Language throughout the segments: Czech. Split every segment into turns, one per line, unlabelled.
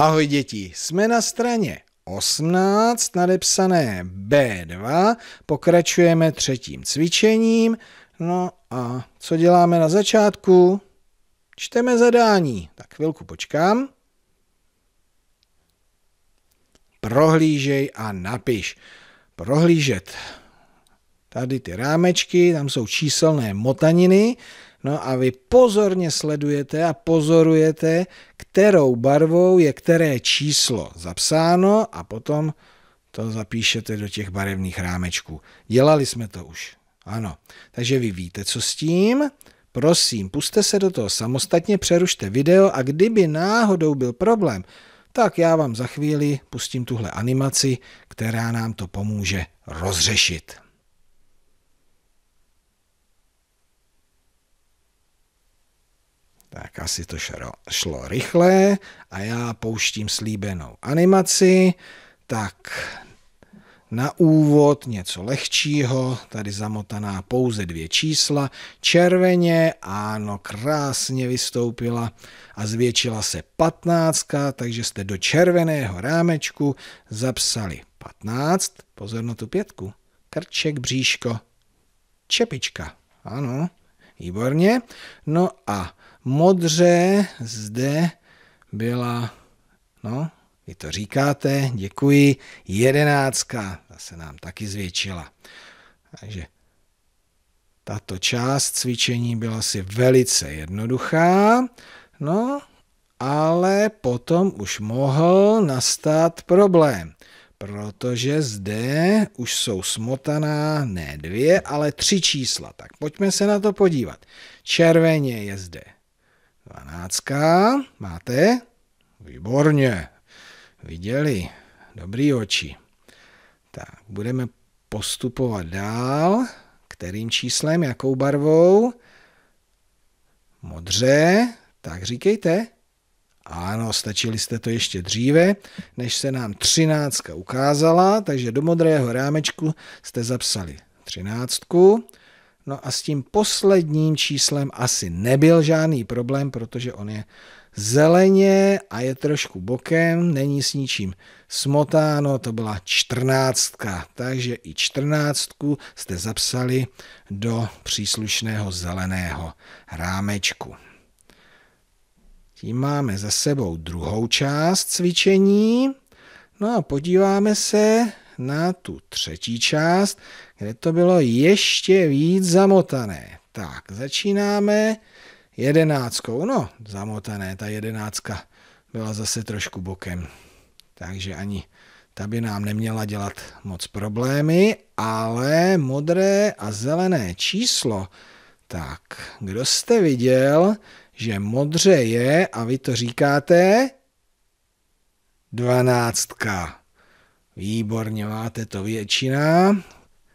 Ahoj děti, jsme na straně 18, nadepsané B2, pokračujeme třetím cvičením. No a co děláme na začátku? Čteme zadání. Tak chvilku počkám. Prohlížej a napiš. Prohlížet. Tady ty rámečky, tam jsou číselné motaniny, no a vy pozorně sledujete a pozorujete, kterou barvou je které číslo zapsáno a potom to zapíšete do těch barevných rámečků. Dělali jsme to už. Ano. Takže vy víte, co s tím. Prosím, puste se do toho samostatně, přerušte video a kdyby náhodou byl problém, tak já vám za chvíli pustím tuhle animaci, která nám to pomůže rozřešit. Tak asi to šlo, šlo rychle a já pouštím slíbenou animaci. Tak na úvod něco lehčího, tady zamotaná pouze dvě čísla. Červeně, ano, krásně vystoupila a zvětšila se patnáctka, takže jste do červeného rámečku zapsali 15, pozor na tu pětku, krček, bříško, čepička, ano. Výborně. No a modře zde byla, no, vy to říkáte, děkuji, jedenáctka, ta se nám taky zvětšila. Takže tato část cvičení byla si velice jednoduchá, no, ale potom už mohl nastat problém protože zde už jsou smotaná ne dvě, ale tři čísla. Tak pojďme se na to podívat. Červeně je zde dvanáctka, máte? Výborně, viděli, dobrý oči. Tak, budeme postupovat dál. Kterým číslem, jakou barvou? Modře, tak říkejte. Ano, stačili jste to ještě dříve, než se nám třináctka ukázala, takže do modrého rámečku jste zapsali třináctku. No a s tím posledním číslem asi nebyl žádný problém, protože on je zeleně a je trošku bokem, není s ničím smotáno, to byla čtrnáctka, takže i čtrnáctku jste zapsali do příslušného zeleného rámečku. Tím máme za sebou druhou část cvičení. No a podíváme se na tu třetí část, kde to bylo ještě víc zamotané. Tak, začínáme jedenáctkou. No, zamotané, ta jedenáctka byla zase trošku bokem. Takže ani ta by nám neměla dělat moc problémy, ale modré a zelené číslo, tak kdo jste viděl, že modře je, a vy to říkáte, dvanáctka. Výborně, máte to většina.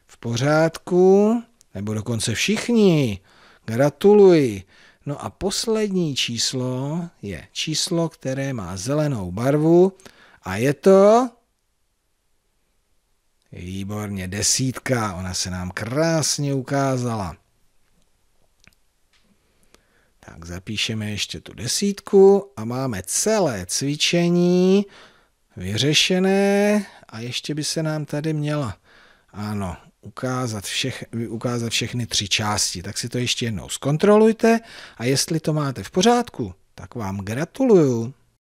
V pořádku. Nebo dokonce všichni. Gratuluji. No a poslední číslo je číslo, které má zelenou barvu a je to výborně desítka. Ona se nám krásně ukázala. Tak zapíšeme ještě tu desítku a máme celé cvičení vyřešené a ještě by se nám tady měla, ano, ukázat, všech, ukázat všechny tři části. Tak si to ještě jednou zkontrolujte a jestli to máte v pořádku, tak vám gratuluju.